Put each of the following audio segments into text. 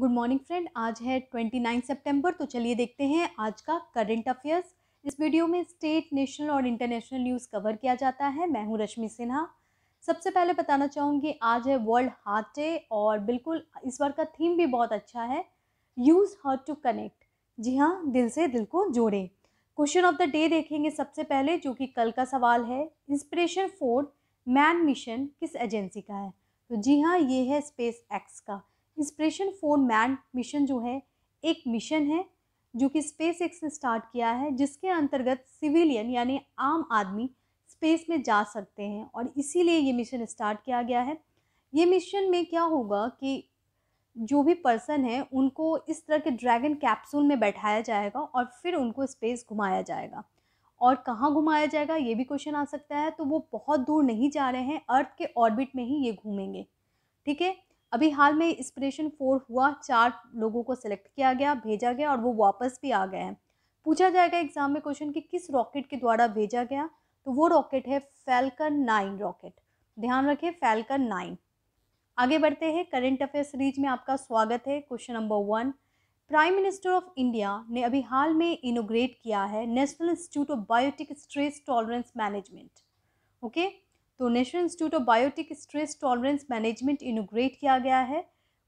good morning friend आज है 29 सितंबर तो चलिए देखते हैं आज का करंट अफेयर्स इस वीडियो में स्टेट नेशनल और इंटरनेशनल न्यूज़ कवर किया जाता है मैं हूं रश्मि सिन्हा सबसे पहले बताना चाहूँगी आज है वर्ल्ड हार्ट डे और बिल्कुल इस बार का थीम भी बहुत अच्छा है यूज़ हार्ट टू कनेक्ट जी हाँ दिल से दिल को जोड़ें क्वेश्चन ऑफ द डे देखेंगे सबसे पहले जो कि कल का सवाल है इंस्पिरेशन फोर मैन मिशन किस एजेंसी का है तो जी हाँ ये है स्पेस एक्स का इंस्पिरेशन फोर मैन मिशन जो है एक मिशन है जो कि स्पेस एक्स ने स्टार्ट किया है जिसके अंतर्गत सिविलियन यानी आम आदमी स्पेस में जा सकते हैं और इसीलिए ये मिशन स्टार्ट किया गया है ये मिशन में क्या होगा कि जो भी पर्सन है उनको इस तरह के ड्रैगन कैप्सूल में बैठाया जाएगा और फिर उनको स्पेस घुमाया जाएगा और कहाँ घुमाया जाएगा ये भी क्वेश्चन आ सकता है तो वो बहुत दूर नहीं जा रहे हैं अर्थ के ऑर्बिट में ही ये घूमेंगे ठीक है अभी हाल में इंस्पिरेशन फोर हुआ चार लोगों को सिलेक्ट किया गया भेजा गया और वो वापस भी आ गए हैं पूछा जाएगा एग्जाम में क्वेश्चन कि किस रॉकेट के द्वारा भेजा गया तो वो रॉकेट है फैल्कन नाइन रॉकेट ध्यान रखें फैल्कन नाइन आगे बढ़ते हैं करंट अफेयर सीरीज में आपका स्वागत है question number one prime minister of India ने अभी हाल में इनोग्रेट किया है national institute of biotic stress tolerance management okay तो national institute of biotic stress tolerance management inaugurate किया गया है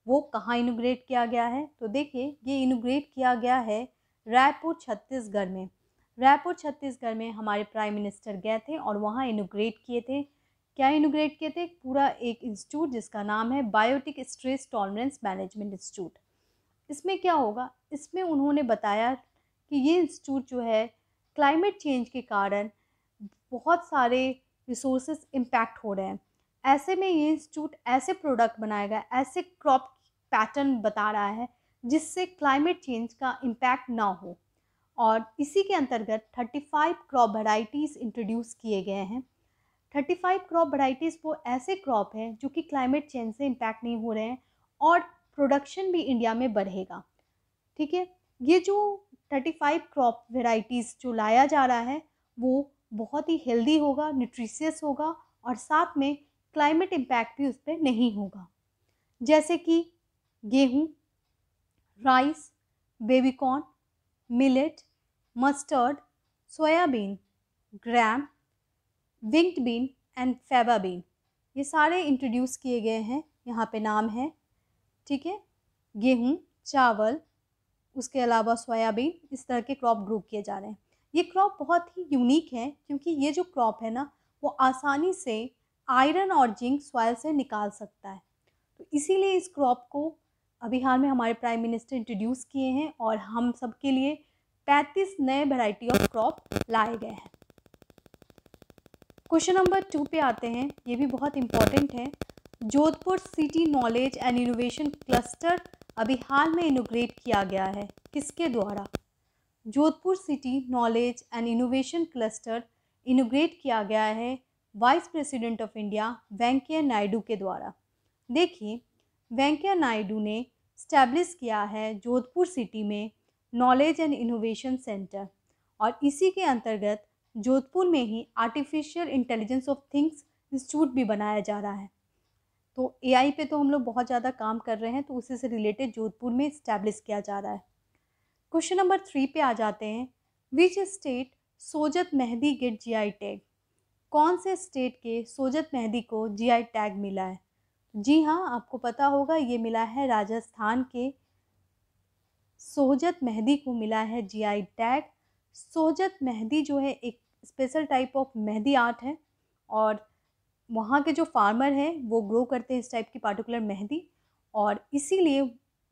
वो कहाँ इनोग्रेट किया गया है तो देखिए ये इनोग्रेट किया गया है रायपुर छत्तीसगढ़ में रायपुर छत्तीसगढ़ में हमारे प्राइम मिनिस्टर गए थे और वहाँ इनोग्रेट किए थे क्या इनोग्रेट किए थे पूरा एक इंस्टीट्यूट जिसका नाम है biotic stress tolerance management institute इसमें क्या होगा इसमें उन्होंने बताया कि ये इंस्टीट्यूट जो है क्लाइमेट चेंज के कारण बहुत सारे रिसोर्स इम्पैक्ट हो रहे हैं ऐसे में ये इंस्टीट्यूट ऐसे प्रोडक्ट बनाएगा ऐसे क्रॉप पैटर्न बता रहा है जिससे क्लाइमेट चेंज का इम्पैक्ट ना हो और इसी के अंतर्गत 35 क्रॉप वराइटीज़ इंट्रोड्यूस किए गए हैं 35 क्रॉप वराइटीज़ वो ऐसे क्रॉप हैं जो कि क्लाइमेट चेंज से इम्पैक्ट नहीं हो रहे हैं और प्रोडक्शन भी इंडिया में बढ़ेगा ठीक है ये जो 35 क्रॉप वेराइटीज़ जो लाया जा रहा है वो बहुत ही हेल्दी होगा न्यूट्रिशियस होगा और साथ में क्लाइमेट इम्पैक्ट भी उस पर नहीं होगा जैसे कि गेहूँ rice baby corn millet mustard soybean gram winged bean and faba bean ये सारे इंट्रोड्यूस किए गए हैं यहाँ पे नाम है ठीक है गेहूँ चावल उसके अलावा सोयाबीन इस तरह के क्रॉप ग्रुप किए जा रहे हैं ये क्रॉप बहुत ही यूनिक है क्योंकि ये जो क्रॉप है ना वो आसानी से आयरन और जिंक सॉयल से निकाल सकता है तो इसीलिए इस क्रॉप को अभी हाल में हमारे प्राइम मिनिस्टर इंट्रोड्यूस किए हैं और हम सबके लिए 35 नए वैरायटी ऑफ क्रॉप लाए गए हैं क्वेश्चन नंबर टू पे आते हैं ये भी बहुत इम्पॉर्टेंट है Jodhpur city knowledge and innovation cluster अभी हाल में इनोग्रेट किया गया है किसके द्वारा Jodhpur city knowledge and innovation cluster inaugurate किया गया है vice president of India Venkaiah Naidu के द्वारा देखिए वेंकैया नायडू ने स्टैब्लिश किया है जोधपुर सिटी में नॉलेज एंड इनोवेशन सेंटर और इसी के अंतर्गत जोधपुर में ही artificial intelligence of things institute भी बनाया जा रहा है तो एआई पे तो हम लोग बहुत ज़्यादा काम कर रहे हैं तो उसी से रिलेटेड जोधपुर में इस्टेब्लिश किया जा रहा है क्वेश्चन नंबर थ्री पे आ जाते हैं which state Sojat mehndi get GI tag कौन से स्टेट के सोजत मेहंदी को जीआई टैग मिला है जी हाँ आपको पता होगा ये मिला है राजस्थान के सोजत मेहंदी को मिला है जीआई टैग सोजत मेहंदी जो है एक special type of mehndi art है और वहाँ के जो फार्मर हैं वो ग्रो करते हैं इस टाइप की पार्टिकुलर मेहंदी और इसीलिए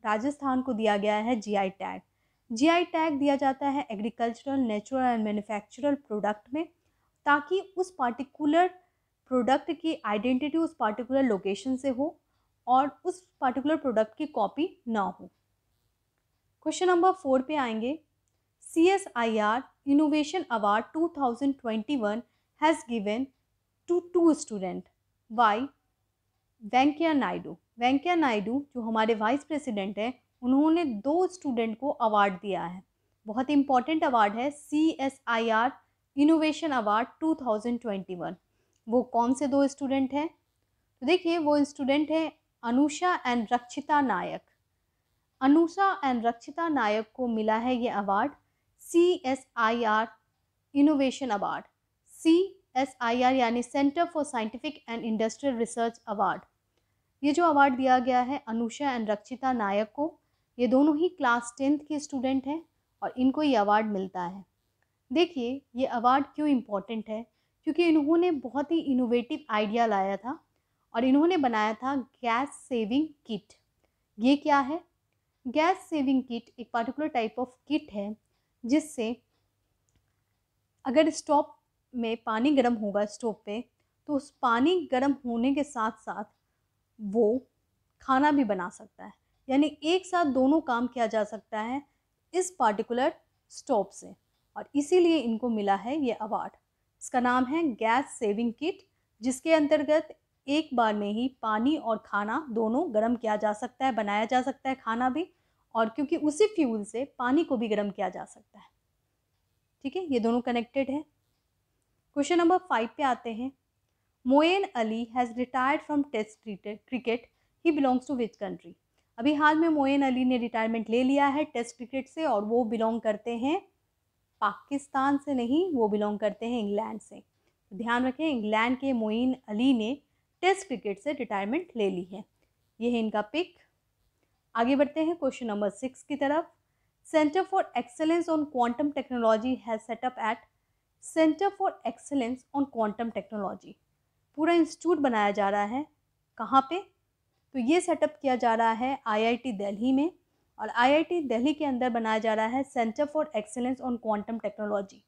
राजस्थान को दिया गया है जीआई टैग जीआई टैग दिया जाता है agricultural natural and manufactural product में ताकि उस पार्टिकुलर प्रोडक्ट की आइडेंटिटी उस पार्टिकुलर लोकेशन से हो और उस पार्टिकुलर प्रोडक्ट की कॉपी ना हो क्वेश्चन नंबर फोर पे आएंगे C S I R innovation award two thousand twenty one has given to two student Y Venkaiah Naidu Venkaiah Naidu जो हमारे वाइस प्रेसिडेंट हैं उन्होंने दो स्टूडेंट को अवार्ड दिया है बहुत इंपॉर्टेंट अवार्ड है C S I R innovation award two thousand twenty one वो कौन से दो स्टूडेंट हैं तो देखिए वो स्टूडेंट हैं अनुषा एंड रक्षिता नायक अनुषा एंड रक्षिता नायक को मिला है ये award C S I R innovation award C S I R यानी centre for scientific and industrial research award ये जो अवार्ड दिया गया है अनुषा एंड रक्षिता नायक को ये दोनों ही क्लास टेंथ के स्टूडेंट हैं और इनको ये अवार्ड मिलता है देखिए ये अवार्ड क्यों इम्पॉर्टेंट है क्योंकि इन्होंने बहुत ही इनोवेटिव आइडिया लाया था और इन्होंने बनाया था गैस सेविंग किट ये क्या है गैस सेविंग किट एक पर्टिकुलर टाइप ऑफ किट है जिससे अगर स्टोव में पानी गर्म होगा स्टोव पे तो उस पानी गर्म होने के साथ साथ वो खाना भी बना सकता है यानी एक साथ दोनों काम किया जा सकता है इस पार्टिकुलर स्टोव से और इसीलिए इनको मिला है ये अवार्ड इसका नाम है गैस सेविंग किट जिसके अंतर्गत एक बार में ही पानी और खाना दोनों गर्म किया जा सकता है बनाया जा सकता है खाना भी और क्योंकि उसी फ्यूल से पानी को भी गर्म किया जा सकता है ठीक है ये दोनों कनेक्टेड है क्वेश्चन नंबर फाइव पे आते हैं Moeen Ali has retired from test cricket he belongs to which country अभी हाल में मोइन अली ने रिटायरमेंट ले लिया है टेस्ट क्रिकेट से और वो बिलोंग करते हैं पाकिस्तान से नहीं वो बिलोंग करते हैं इंग्लैंड से तो ध्यान रखें इंग्लैंड के मोइन अली ने टेस्ट क्रिकेट से रिटायरमेंट ले ली है यह है इनका पिक आगे बढ़ते हैं क्वेश्चन नंबर सिक्स की तरफ centre for excellence on quantum technology है setup at centre for excellence on quantum technology पूरा इंस्टीट्यूट बनाया जा रहा है कहाँ पे तो ये सेटअप किया जा रहा है आईआईटी दिल्ली में और आईआईटी दिल्ली के अंदर बनाया जा रहा है centre for excellence on quantum technology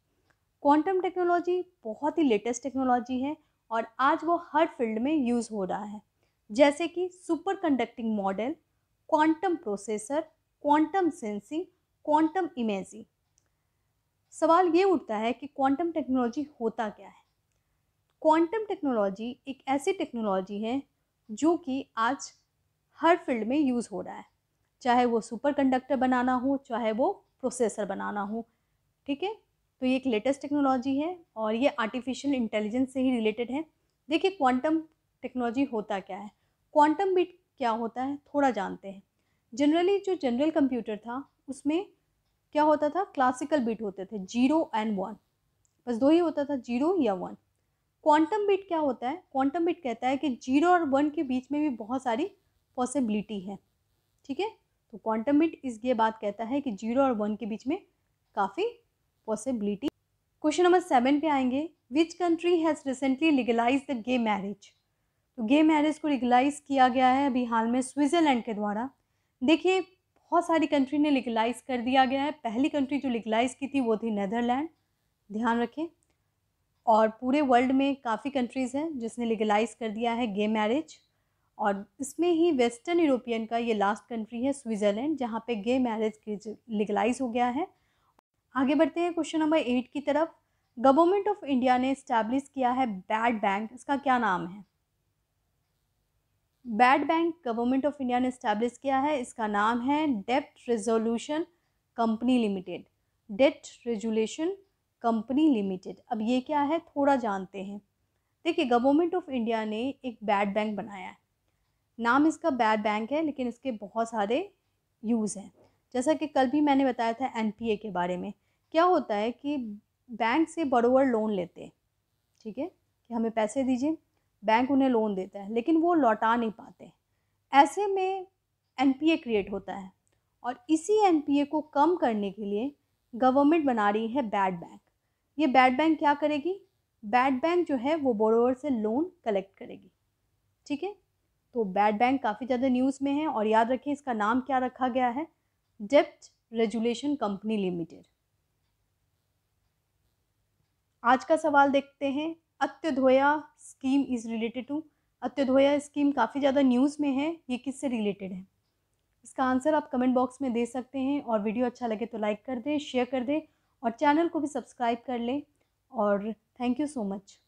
quantum technology बहुत ही लेटेस्ट टेक्नोलॉजी है और आज वो हर फील्ड में यूज़ हो रहा है जैसे कि super conducting model quantum processor quantum sensing quantum imaging सवाल ये उठता है कि क्वांटम टेक्नोलॉजी होता क्या है क्वांटम टेक्नोलॉजी एक ऐसी टेक्नोलॉजी है जो कि आज हर फील्ड में यूज़ हो रहा है चाहे वो सुपर कंडक्टर बनाना हो चाहे वो प्रोसेसर बनाना हो ठीक है तो ये एक लेटेस्ट टेक्नोलॉजी है और ये आर्टिफिशियल इंटेलिजेंस से ही रिलेटेड है देखिए क्वांटम टेक्नोलॉजी होता क्या है क्वांटम बिट क्या होता है थोड़ा जानते हैं जनरली जो जनरल कंप्यूटर था उसमें क्या होता था क्लासिकल बिट होते थे जीरो एंड वन बस दो ही होता था जीरो या वन क्वांटम बिट क्या होता है क्वांटम बिट कहता है कि जीरो और वन के बीच में भी बहुत सारी पॉसिबिलिटी है ठीक है तो क्वांटम बिट इस ये बात कहता है कि जीरो और वन के बीच में काफ़ी पॉसिबिलिटी क्वेश्चन नंबर सेवन पे आएंगे which country has recently legalize the gay marriage तो गे मैरिज को लीगलाइज किया गया है अभी हाल में स्विट्ज़रलैंड के द्वारा देखिए बहुत सारी कंट्री ने लीगलाइज कर दिया गया है पहली कंट्री जो लीगलाइज की थी वो थी नदरलैंड ध्यान रखें और पूरे वर्ल्ड में काफ़ी कंट्रीज़ हैं जिसने लीगलाइज कर दिया है गे मैरिज और इसमें ही वेस्टर्न यूरोपियन का ये लास्ट कंट्री है स्विट्ज़रलैंड जहाँ पे गे मैरिज लीगलाइज हो गया है आगे बढ़ते हैं क्वेश्चन नंबर एट की तरफ गवर्नमेंट ऑफ इंडिया ने इस्टेब्लिश किया है बैड बैंक इसका क्या नाम है bad bank government of India ने इस्टेब्लिश किया है इसका नाम है डेप्ट resolution company limited debt resolution company limited अब ये क्या है थोड़ा जानते हैं देखिए गवर्नमेंट ऑफ इंडिया ने एक बैड बैंक बनाया है नाम इसका बैड बैंक है लेकिन इसके बहुत सारे यूज़ हैं जैसा कि कल भी मैंने बताया था एनपीए के बारे में क्या होता है कि बैंक से बड़ोवर लोन लेते हैं ठीक है कि हमें पैसे दीजिए बैंक उन्हें लोन देता है लेकिन वो लौटा नहीं पाते ऐसे में एन क्रिएट होता है और इसी एन को कम करने के लिए गवर्नमेंट बना रही है बैड बैंक ये बैड बैंक क्या करेगी बैड बैंक जो है वो बोरोवर से लोन कलेक्ट करेगी ठीक है तो बैड बैंक काफ़ी ज़्यादा न्यूज़ में है और याद रखें इसका नाम क्या रखा गया है डेप्ट रेजुलेशन कंपनी लिमिटेड आज का सवाल देखते हैं Antyodaya scheme is related to Antyodaya scheme काफ़ी ज़्यादा न्यूज़ में है ये किससे रिलेटेड है इसका आंसर आप कमेंट बॉक्स में दे सकते हैं और वीडियो अच्छा लगे तो लाइक कर दें शेयर कर दें और चैनल को भी सब्सक्राइब कर लें और थैंक यू सो मच